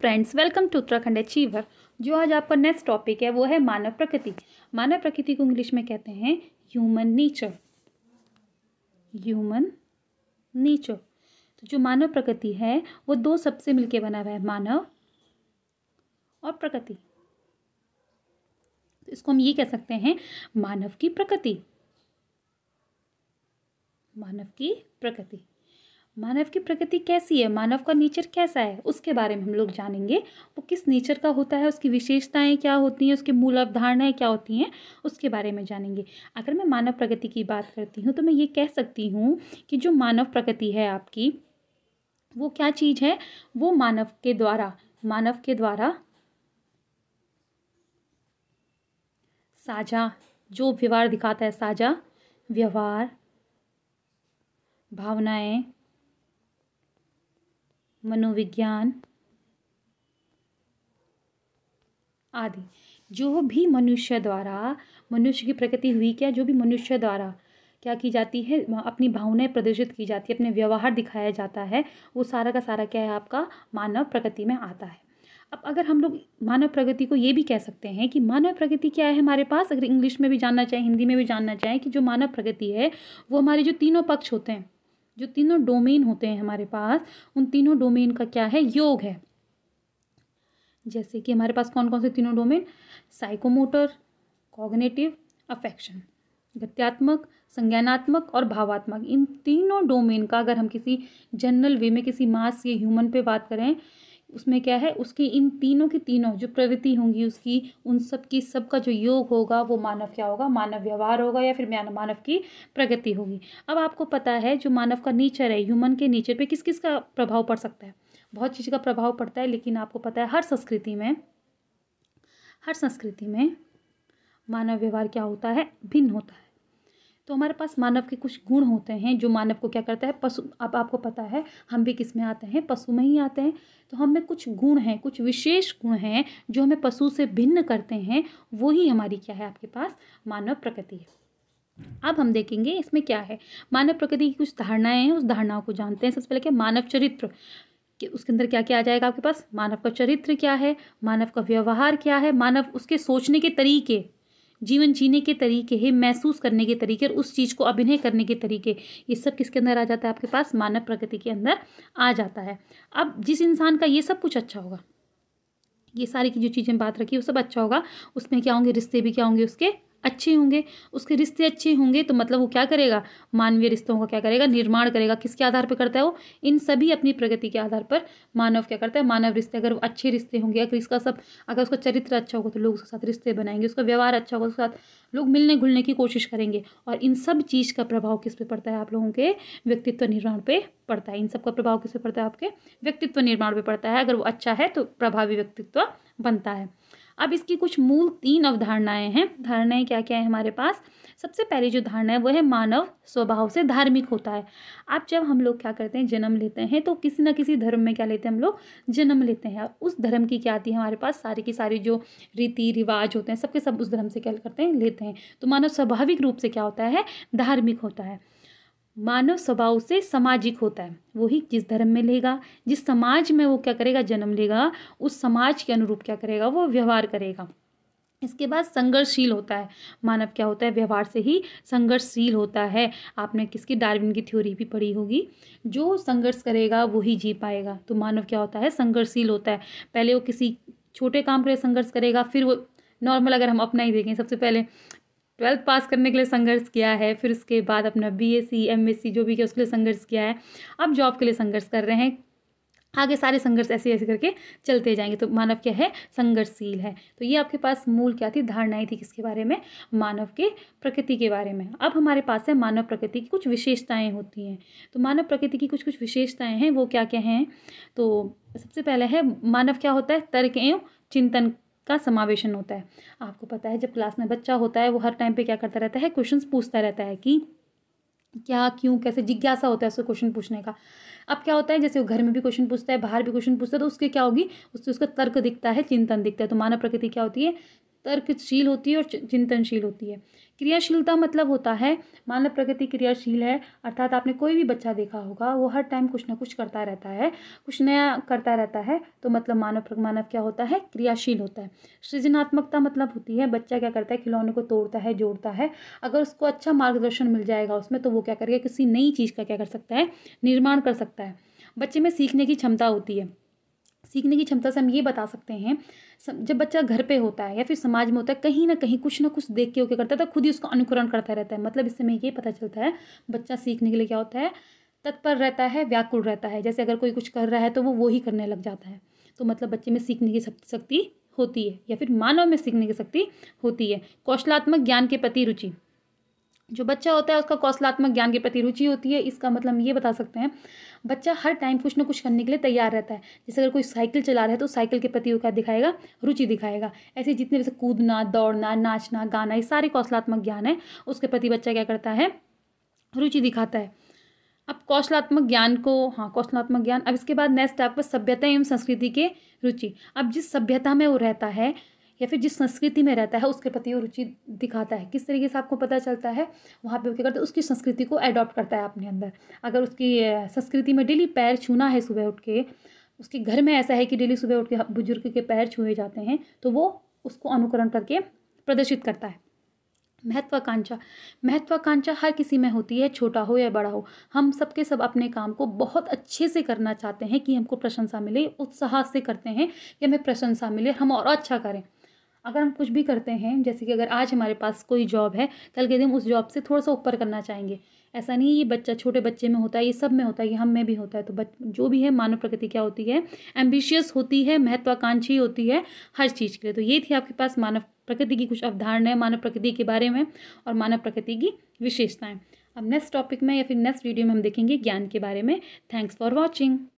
friends welcome to Uttarakhand achiever जो आज आपका नेक्स्ट टॉपिक है वो है मानव प्रकृति मानव प्रकृति को इंग्लिश में कहते हैं ह्यूमन नेचर ह्यूमन नेचर तो जो मानव प्रकृति है वो दो सबसे मिलके बना हुआ है मानव और प्रकृति तो इसको हम ये कह सकते हैं मानव की प्रकृति मानव की प्रकृति मानव की प्रकृति कैसी है मानव का नेचर कैसा है उसके बारे में हम लोग जानेंगे वो किस नेचर का होता है उसकी विशेषताएं क्या होती हैं उसकी मूल अवधारणाएं क्या होती हैं उसके बारे में जानेंगे अगर मैं मानव प्रगति की बात करती हूँ तो मैं ये कह सकती हूँ कि जो मानव प्रगति है आपकी वो क्या चीज़ है वो मानव के द्वारा मानव के द्वारा साझा जो व्यवहार दिखाता है साझा व्यवहार भावनाएं मनोविज्ञान आदि जो भी मनुष्य द्वारा मनुष्य की प्रगति हुई क्या जो भी मनुष्य द्वारा क्या की जाती है अपनी भावनाएं प्रदर्शित की जाती है अपने व्यवहार दिखाया जाता है वो सारा का सारा क्या है आपका मानव प्रगति में आता है अब अगर हम लोग मानव प्रगति को ये भी कह सकते हैं कि मानव प्रगति क्या है हमारे पास अगर इंग्लिश में भी जानना चाहें हिंदी में भी जानना चाहें कि जो मानव प्रगति है वो हमारे जो तीनों पक्ष होते हैं जो तीनों डोमेन होते हैं हमारे पास उन तीनों डोमेन का क्या है योग है जैसे कि हमारे पास कौन कौन से तीनों डोमेन साइकोमोटर कॉग्नेटिव अफेक्शन गत्यात्मक संज्ञानात्मक और भावात्मक इन तीनों डोमेन का अगर हम किसी जनरल वे में किसी मास या ह्यूमन पे बात करें उसमें क्या है उसकी इन तीनों की तीनों जो प्रवृत्ति होंगी उसकी उन सब की सबका जो योग होगा वो मानव क्या होगा मानव व्यवहार होगा या फिर मानव की प्रगति होगी अब आपको पता है जो मानव का नेचर है ह्यूमन के नेचर पे किस किस का प्रभाव पड़ सकता है बहुत चीज़ का प्रभाव पड़ता है लेकिन आपको पता है हर संस्कृति में हर संस्कृति में मानव व्यवहार क्या होता है भिन्न होता है तो हमारे पास मानव के कुछ गुण होते हैं जो मानव को क्या करता है पशु अब आपको पता है हम भी किस में आते हैं पशु में ही आते हैं तो हम में कुछ गुण हैं कुछ विशेष गुण हैं जो हमें पशु से भिन्न करते हैं वो ही हमारी क्या है आपके पास मानव प्रकृति है अब हम देखेंगे इसमें क्या है मानव प्रकृति की कुछ धारणाएं हैं उस धारणाओं को जानते हैं सबसे पहले क्या मानव चरित्र कि उसके अंदर क्या क्या आ जाएगा आपके पास मानव का चरित्र क्या है मानव का व्यवहार क्या है मानव उसके सोचने के तरीके जीवन जीने के तरीके है महसूस करने के तरीके और उस चीज़ को अभिनय करने के तरीके ये सब किसके अंदर आ जाता है आपके पास मानव प्रकृति के अंदर आ जाता है अब जिस इंसान का ये सब कुछ अच्छा होगा ये सारी की जो चीज़ें बात रखी वो सब अच्छा होगा उसमें क्या होंगे रिश्ते भी क्या होंगे उसके अच्छे होंगे उसके रिश्ते अच्छे होंगे तो मतलब वो क्या करेगा मानवीय रिश्तों का क्या करेगा निर्माण करेगा किसके आधार पर करता है वो इन सभी अपनी प्रगति के आधार पर मानव क्या करता है मानव रिश्ते अगर अच्छे रिश्ते होंगे अगर इसका सब अगर उसका चरित्र अच्छा होगा तो लोग उसके साथ रिश्ते बनाएंगे उसका व्यवहार अच्छा होगा उसके साथ लोग मिलने घुलने की कोशिश करेंगे और इन सब चीज़ का प्रभाव किस पे पड़ता है आप लोगों के व्यक्तित्व निर्माण पर पड़ता है इन सब का प्रभाव किस पे पड़ता है आपके व्यक्तित्व निर्माण पर पड़ता है अगर वो अच्छा है तो प्रभावी व्यक्तित्व बनता है अब इसकी कुछ मूल तीन अवधारणाएं हैं धारणाएं क्या क्या है हमारे पास सबसे पहली जो धारणा है वो है मानव स्वभाव से धार्मिक होता है आप जब हम लोग क्या करते हैं जन्म लेते हैं तो किसी ना किसी धर्म में क्या लेते हैं हम लोग जन्म लेते हैं उस धर्म की क्या आती है हमारे पास सारी की सारी जो रीति रिवाज होते हैं सबके सब उस धर्म से क्या करते हैं लेते हैं तो मानव स्वाभाविक रूप से क्या होता है धार्मिक होता है मानव स्वभाव से सामाजिक होता है वही जिस धर्म में लेगा जिस समाज में वो क्या करेगा जन्म लेगा उस समाज के अनुरूप क्या करेगा वो व्यवहार करेगा इसके बाद संघर्षशील होता है मानव क्या होता है व्यवहार से ही संघर्षशील होता है आपने किसकी डार्विन की थ्योरी भी पढ़ी होगी जो संघर्ष करेगा वही जी पाएगा तो मानव क्या होता है संघर्षशील होता है पहले वो किसी छोटे काम के लिए संघर्ष करेगा फिर वो नॉर्मल अगर हम अपना ही देखें सबसे पहले ट्वेल्थ पास करने के लिए संघर्ष किया है फिर उसके बाद अपना B S C M S C जो भी किया उसके लिए संघर्ष किया है अब जॉब के लिए संघर्ष कर रहे हैं आगे सारे संघर्ष ऐसे ऐसे करके चलते जाएंगे तो मानव क्या है संघर्षशील है तो ये आपके पास मूल क्या थी धारणाएं थी किसके बारे में मानव के प्रकृति के बारे में अब हमारे पास है मानव प्रकृति की कुछ विशेषताएं होती हैं तो मानव प्रकृति की कुछ कुछ विशेषताएं हैं वो क्या क्या हैं तो सबसे पहले है मानव क्या होता है तर्क एवं चिंतन का समावेशन होता है आपको पता है जब क्लास में बच्चा होता है वो हर टाइम पे क्या करता रहता है क्वेश्चंस पूछता रहता है कि क्या क्यों कैसे जिज्ञासा होता है उसको क्वेश्चन पूछने का अब क्या होता है जैसे वो घर में भी क्वेश्चन पूछता है बाहर भी क्वेश्चन पूछता है तो उसके क्या होगी उससे उसका तर्क दिखता है चिंतन दिखता है तो मानव प्रकृति क्या होती है तर्कशील होती है और चिंतनशील होती है क्रियाशीलता मतलब होता है मानव प्रगति क्रियाशील है अर्थात आपने कोई भी बच्चा देखा होगा वो हर टाइम कुछ ना कुछ करता रहता है कुछ नया करता रहता है तो मतलब मानव मानव क्या होता है क्रियाशील होता है सृजनात्मकता मतलब होती है बच्चा क्या करता है खिलौने को तोड़ता है जोड़ता है अगर उसको अच्छा मार्गदर्शन मिल जाएगा उसमें तो वो क्या करेगा किसी नई चीज़ का क्या कर सकता है निर्माण कर सकता है बच्चे में सीखने की क्षमता होती है सीखने की क्षमता से हम ये बता सकते हैं जब बच्चा घर पे होता है या फिर समाज में होता है कहीं ना कहीं कुछ ना कुछ देख के होकर करता है तो खुद ही उसका अनुकरण करता रहता है मतलब इससे हमें ये पता चलता है बच्चा सीखने के लिए क्या होता है तत्पर रहता है व्याकुल रहता है जैसे अगर कोई कुछ कर रहा है तो वो वो ही करने लग जाता है तो मतलब बच्चे में सीखने की शक्ति होती है या फिर मानव में सीखने की शक्ति होती है कौशलात्मक ज्ञान के प्रति रुचि जो बच्चा होता है उसका कौशलात्मक ज्ञान के प्रति रुचि होती है इसका मतलब ये बता सकते हैं बच्चा हर टाइम कुछ ना कुछ करने के लिए तैयार रहता है जैसे अगर कोई साइकिल चला रहा है तो साइकिल के प्रति क्या दिखाएगा रुचि दिखाएगा ऐसे जितने जैसे कूदना दौड़ना नाचना गाना ये सारे कौशलात्मक ज्ञान है उसके प्रति बच्चा क्या करता है रुचि दिखाता है अब कौशलात्मक ज्ञान को हाँ कौशलात्मक ज्ञान अब इसके बाद नेक्स्ट आपको सभ्यता एवं संस्कृति के रुचि अब जिस सभ्यता में वो रहता है या फिर जिस संस्कृति में रहता है उसके प्रति वो रुचि दिखाता है किस तरीके से आपको पता चलता है वहाँ पे वो क्या करता है उसकी संस्कृति को अडॉप्ट करता है अपने अंदर अगर उसकी संस्कृति में डेली पैर छूना है सुबह उठ के उसके घर में ऐसा है कि डेली सुबह उठ के बुजुर्ग के पैर छूए जाते हैं तो वो उसको अनुकरण करके प्रदर्शित करता है महत्वाकांक्षा महत्वाकांक्षा हर किसी में होती है छोटा हो या बड़ा हो हम सबके सब अपने काम को बहुत अच्छे से करना चाहते हैं कि हमको प्रशंसा मिले उत्साह से करते हैं कि हमें प्रशंसा मिले हम और अच्छा करें अगर हम कुछ भी करते हैं जैसे कि अगर आज हमारे पास कोई जॉब है कल के दिन उस जॉब से थोड़ा सा ऊपर करना चाहेंगे ऐसा नहीं ये बच्चा छोटे बच्चे में होता है ये सब में होता है ये हम में भी होता है तो बच जो भी है मानव प्रकृति क्या होती है एम्बिशियस होती है महत्वाकांक्षी होती है हर चीज़ के लिए तो ये थी आपके पास मानव प्रकृति की कुछ अवधारणाएं मानव प्रकृति के बारे में और मानव प्रकृति की विशेषताएँ अब नेक्स्ट टॉपिक में या फिर नेक्स्ट वीडियो में हम देखेंगे ज्ञान के बारे में थैंक्स फॉर वॉचिंग